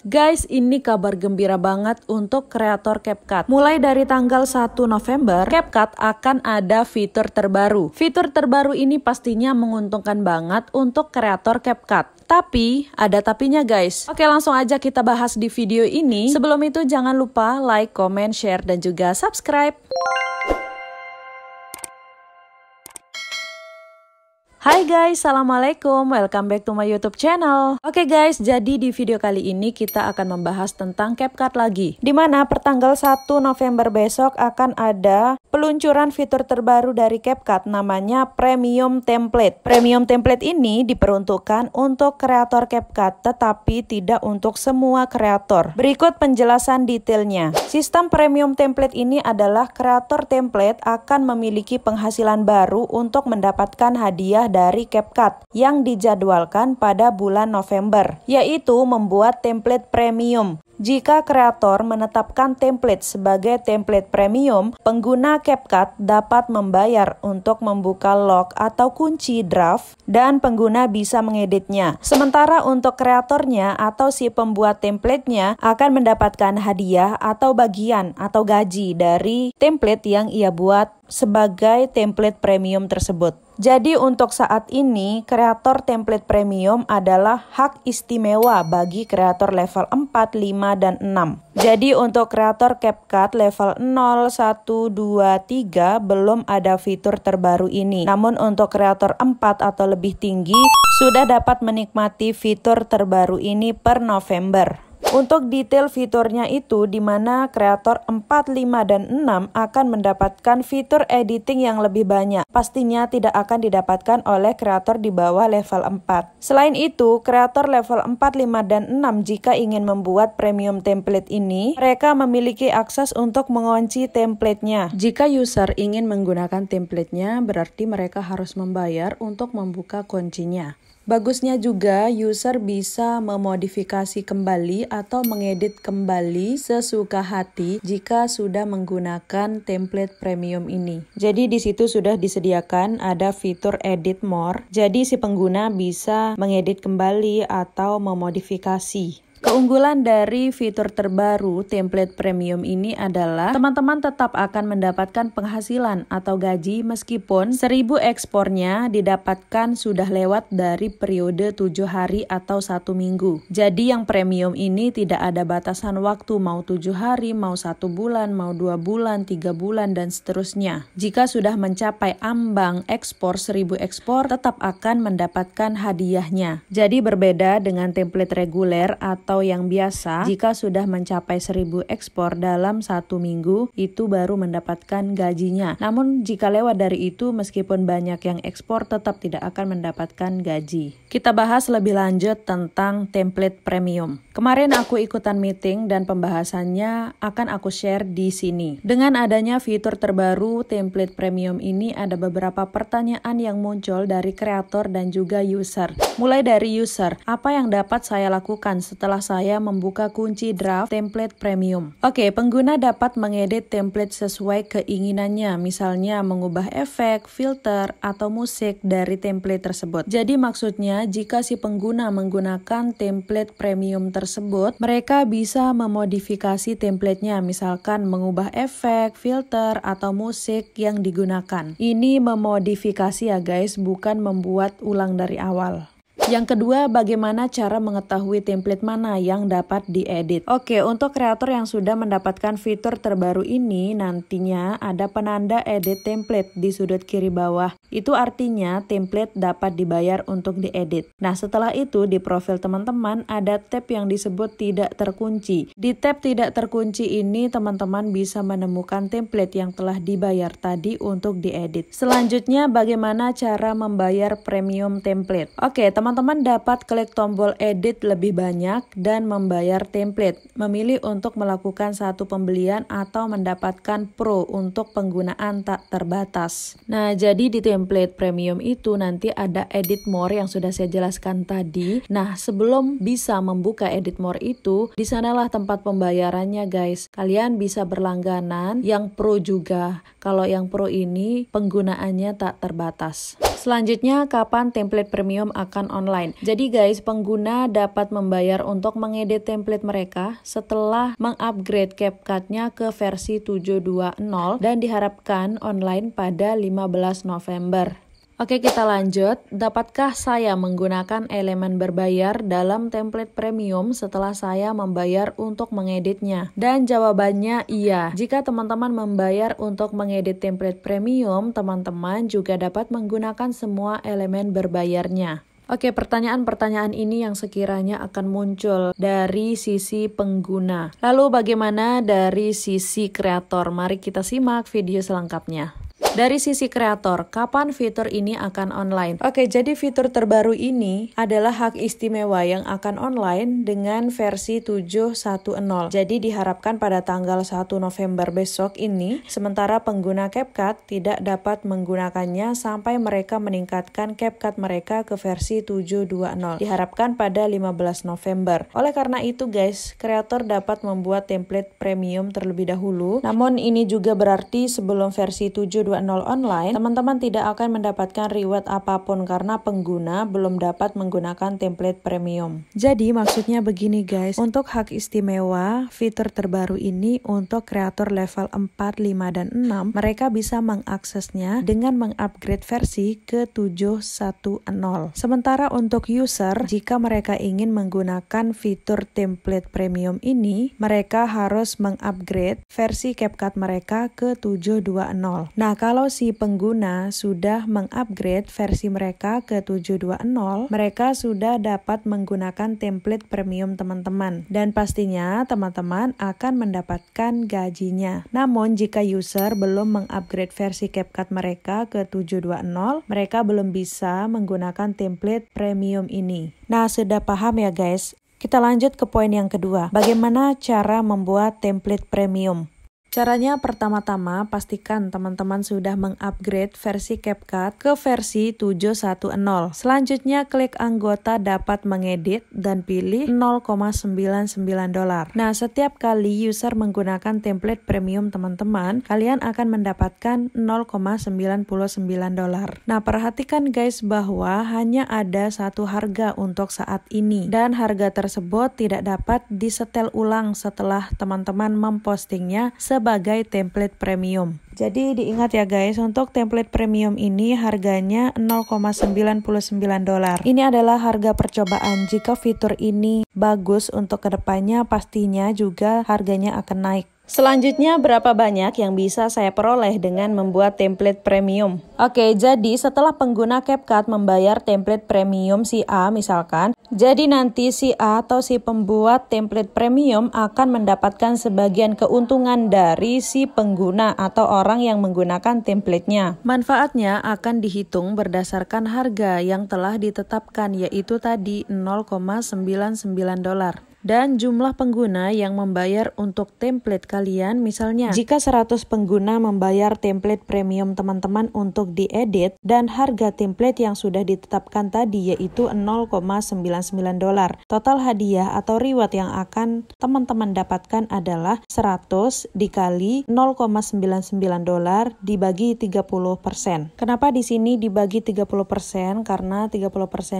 Guys, ini kabar gembira banget untuk kreator CapCut. Mulai dari tanggal 1 November, CapCut akan ada fitur terbaru. Fitur terbaru ini pastinya menguntungkan banget untuk kreator CapCut. Tapi, ada tapinya guys. Oke, langsung aja kita bahas di video ini. Sebelum itu jangan lupa like, comment, share, dan juga subscribe. Hai guys, Assalamualaikum, welcome back to my youtube channel Oke okay guys, jadi di video kali ini kita akan membahas tentang CapCut lagi Dimana pertanggal 1 November besok akan ada peluncuran fitur terbaru dari CapCut namanya Premium Template. Premium Template ini diperuntukkan untuk kreator CapCut tetapi tidak untuk semua kreator. Berikut penjelasan detailnya. Sistem Premium Template ini adalah kreator template akan memiliki penghasilan baru untuk mendapatkan hadiah dari CapCut yang dijadwalkan pada bulan November, yaitu membuat template premium. Jika kreator menetapkan template sebagai template premium, pengguna CapCut dapat membayar untuk membuka lock atau kunci draft dan pengguna bisa mengeditnya. Sementara untuk kreatornya atau si pembuat templatenya akan mendapatkan hadiah atau bagian atau gaji dari template yang ia buat sebagai template premium tersebut. Jadi untuk saat ini kreator template premium adalah hak istimewa bagi kreator level 4, 5, dan 6. Jadi untuk kreator CapCut level 0, 1, 2, 3 belum ada fitur terbaru ini. Namun untuk kreator 4 atau lebih tinggi sudah dapat menikmati fitur terbaru ini per November. Untuk detail fiturnya itu di mana kreator 4, 5, dan 6 akan mendapatkan fitur editing yang lebih banyak. Pastinya tidak akan didapatkan oleh kreator di bawah level 4. Selain itu, kreator level 4, 5, dan 6 jika ingin membuat premium template ini, mereka memiliki akses untuk mengunci templatenya. Jika user ingin menggunakan templatenya, berarti mereka harus membayar untuk membuka kuncinya. Bagusnya juga user bisa memodifikasi kembali atau mengedit kembali sesuka hati jika sudah menggunakan template premium ini. Jadi di situ sudah disediakan ada fitur edit more. Jadi si pengguna bisa mengedit kembali atau memodifikasi. Keunggulan dari fitur terbaru template premium ini adalah teman-teman tetap akan mendapatkan penghasilan atau gaji meskipun 1000 ekspornya didapatkan sudah lewat dari periode 7 hari atau satu minggu. Jadi yang premium ini tidak ada batasan waktu mau 7 hari, mau satu bulan, mau dua bulan, tiga bulan dan seterusnya. Jika sudah mencapai ambang ekspor 1000 ekspor tetap akan mendapatkan hadiahnya. Jadi berbeda dengan template reguler atau atau yang biasa jika sudah mencapai 1000 ekspor dalam satu minggu itu baru mendapatkan gajinya. Namun jika lewat dari itu meskipun banyak yang ekspor tetap tidak akan mendapatkan gaji. Kita bahas lebih lanjut tentang template premium. Kemarin aku ikutan meeting dan pembahasannya akan aku share di sini. Dengan adanya fitur terbaru template premium ini ada beberapa pertanyaan yang muncul dari kreator dan juga user. Mulai dari user, apa yang dapat saya lakukan setelah setelah saya membuka kunci draft template premium. Oke, pengguna dapat mengedit template sesuai keinginannya, misalnya mengubah efek, filter, atau musik dari template tersebut. Jadi maksudnya, jika si pengguna menggunakan template premium tersebut, mereka bisa memodifikasi templatenya, misalkan mengubah efek, filter, atau musik yang digunakan. Ini memodifikasi ya guys, bukan membuat ulang dari awal. Yang kedua, bagaimana cara mengetahui template mana yang dapat diedit? Oke, untuk kreator yang sudah mendapatkan fitur terbaru ini, nantinya ada penanda edit template di sudut kiri bawah. Itu artinya template dapat dibayar untuk diedit. Nah, setelah itu di profil teman-teman ada tab yang disebut tidak terkunci. Di tab tidak terkunci ini, teman-teman bisa menemukan template yang telah dibayar tadi untuk diedit. Selanjutnya, bagaimana cara membayar premium template? Oke, teman Teman-teman dapat klik tombol edit lebih banyak dan membayar template, memilih untuk melakukan satu pembelian atau mendapatkan pro untuk penggunaan tak terbatas. Nah, jadi di template premium itu nanti ada edit more yang sudah saya jelaskan tadi. Nah, sebelum bisa membuka edit more itu, di sanalah tempat pembayarannya guys. Kalian bisa berlangganan yang pro juga. Kalau yang Pro ini penggunaannya tak terbatas. Selanjutnya, kapan template premium akan online? Jadi guys, pengguna dapat membayar untuk mengedit template mereka setelah mengupgrade CapCut-nya ke versi 720 dan diharapkan online pada 15 November. Oke, kita lanjut. Dapatkah saya menggunakan elemen berbayar dalam template premium setelah saya membayar untuk mengeditnya? Dan jawabannya iya. Jika teman-teman membayar untuk mengedit template premium, teman-teman juga dapat menggunakan semua elemen berbayarnya. Oke, pertanyaan-pertanyaan ini yang sekiranya akan muncul dari sisi pengguna. Lalu bagaimana dari sisi kreator? Mari kita simak video selengkapnya. Dari sisi kreator, kapan fitur ini akan online? Oke, jadi fitur terbaru ini adalah hak istimewa yang akan online dengan versi 7.1.0. Jadi diharapkan pada tanggal 1 November besok ini, sementara pengguna CapCut tidak dapat menggunakannya sampai mereka meningkatkan CapCut mereka ke versi 7.2.0. Diharapkan pada 15 November. Oleh karena itu guys, kreator dapat membuat template premium terlebih dahulu. Namun ini juga berarti sebelum versi 7. 2.0 online, teman-teman tidak akan mendapatkan reward apapun karena pengguna belum dapat menggunakan template premium. Jadi maksudnya begini guys, untuk hak istimewa, fitur terbaru ini untuk kreator level 4, 5, dan 6, mereka bisa mengaksesnya dengan mengupgrade versi ke 710. Sementara untuk user, jika mereka ingin menggunakan fitur template premium ini, mereka harus mengupgrade versi CapCut mereka ke 720. Nah, kalau si pengguna sudah mengupgrade versi mereka ke 720, mereka sudah dapat menggunakan template premium teman-teman. Dan pastinya teman-teman akan mendapatkan gajinya. Namun jika user belum mengupgrade versi CapCut mereka ke 720, mereka belum bisa menggunakan template premium ini. Nah, sudah paham ya guys? Kita lanjut ke poin yang kedua. Bagaimana cara membuat template premium? Caranya pertama-tama pastikan teman-teman sudah mengupgrade versi CapCut ke versi 710. Selanjutnya klik anggota dapat mengedit dan pilih 0,99 dolar. Nah, setiap kali user menggunakan template premium teman-teman, kalian akan mendapatkan 0,99 dolar. Nah, perhatikan guys bahwa hanya ada satu harga untuk saat ini dan harga tersebut tidak dapat disetel ulang setelah teman-teman mempostingnya sebagai template premium. Jadi diingat ya guys, untuk template premium ini harganya 0,99 dolar. Ini adalah harga percobaan. Jika fitur ini bagus untuk kedepannya, pastinya juga harganya akan naik. Selanjutnya, berapa banyak yang bisa saya peroleh dengan membuat template premium? Oke, jadi setelah pengguna CapCut membayar template premium si A misalkan, jadi nanti si A atau si pembuat template premium akan mendapatkan sebagian keuntungan dari si pengguna atau orang yang menggunakan templatenya. Manfaatnya akan dihitung berdasarkan harga yang telah ditetapkan yaitu tadi 0,99 dolar dan jumlah pengguna yang membayar untuk template kalian misalnya. Jika 100 pengguna membayar template premium teman-teman untuk diedit dan harga template yang sudah ditetapkan tadi yaitu 0,99 dolar. Total hadiah atau reward yang akan teman-teman dapatkan adalah 100 dikali 0,99 dolar dibagi 30%. Kenapa di sini dibagi 30%? Karena 30%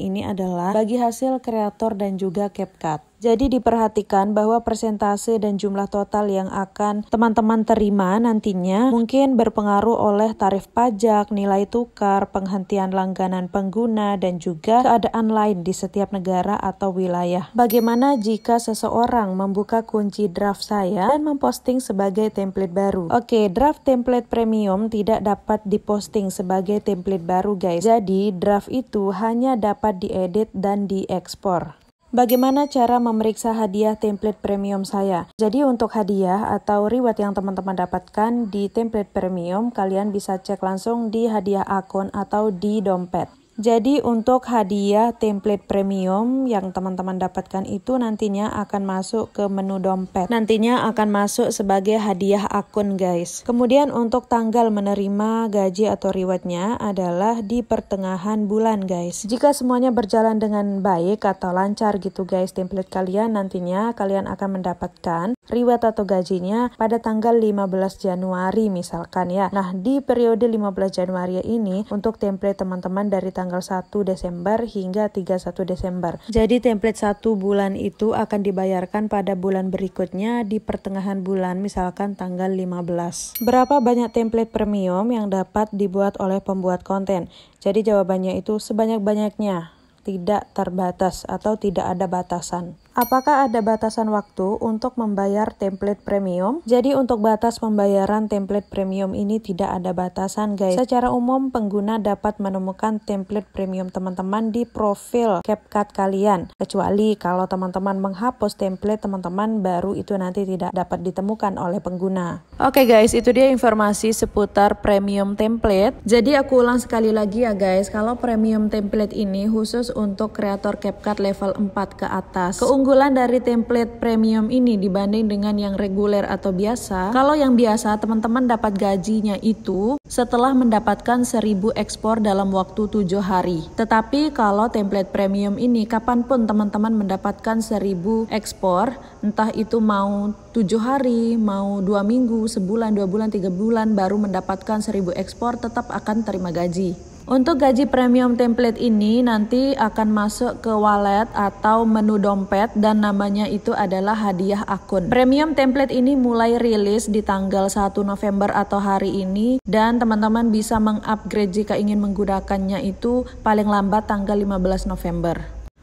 ini adalah bagi hasil kreator dan juga CapCut. Jadi diperhatikan bahwa persentase dan jumlah total yang akan teman-teman terima nantinya mungkin berpengaruh oleh tarif pajak, nilai tukar, penghentian langganan pengguna, dan juga keadaan lain di setiap negara atau wilayah. Bagaimana jika seseorang membuka kunci draft saya dan memposting sebagai template baru? Oke, draft template premium tidak dapat diposting sebagai template baru guys. Jadi draft itu hanya dapat diedit dan diekspor. Bagaimana cara memeriksa hadiah template premium saya? Jadi untuk hadiah atau reward yang teman-teman dapatkan di template premium, kalian bisa cek langsung di hadiah akun atau di dompet. Jadi untuk hadiah template premium yang teman-teman dapatkan itu nantinya akan masuk ke menu dompet. Nantinya akan masuk sebagai hadiah akun guys. Kemudian untuk tanggal menerima gaji atau rewardnya adalah di pertengahan bulan guys. Jika semuanya berjalan dengan baik atau lancar gitu guys template kalian nantinya kalian akan mendapatkan reward atau gajinya pada tanggal 15 Januari misalkan ya. Nah di periode 15 Januari ini untuk template teman-teman dari tanggal tanggal 1 Desember hingga 31 Desember. Jadi template satu bulan itu akan dibayarkan pada bulan berikutnya di pertengahan bulan misalkan tanggal 15. Berapa banyak template premium yang dapat dibuat oleh pembuat konten? Jadi jawabannya itu sebanyak-banyaknya, tidak terbatas atau tidak ada batasan. Apakah ada batasan waktu untuk membayar template premium? Jadi untuk batas pembayaran template premium ini tidak ada batasan guys. Secara umum pengguna dapat menemukan template premium teman-teman di profil CapCut kalian. Kecuali kalau teman-teman menghapus template teman-teman baru itu nanti tidak dapat ditemukan oleh pengguna. Oke okay guys, itu dia informasi seputar premium template. Jadi aku ulang sekali lagi ya guys, kalau premium template ini khusus untuk kreator CapCut level 4 ke atas. Keung Keunggulan dari template premium ini dibanding dengan yang reguler atau biasa, kalau yang biasa teman-teman dapat gajinya itu setelah mendapatkan 1000 ekspor dalam waktu 7 hari. Tetapi kalau template premium ini kapanpun teman-teman mendapatkan 1000 ekspor, entah itu mau 7 hari, mau 2 minggu, sebulan, 2 bulan, 3 bulan baru mendapatkan 1000 ekspor tetap akan terima gaji. Untuk gaji premium template ini nanti akan masuk ke wallet atau menu dompet dan namanya itu adalah hadiah akun. Premium template ini mulai rilis di tanggal 1 November atau hari ini dan teman-teman bisa mengupgrade jika ingin menggunakannya itu paling lambat tanggal 15 November.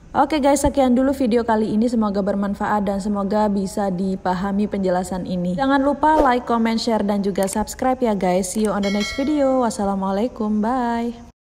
Oke guys, sekian dulu video kali ini. Semoga bermanfaat dan semoga bisa dipahami penjelasan ini. Jangan lupa like, comment, share, dan juga subscribe ya guys. See you on the next video. Wassalamualaikum, bye.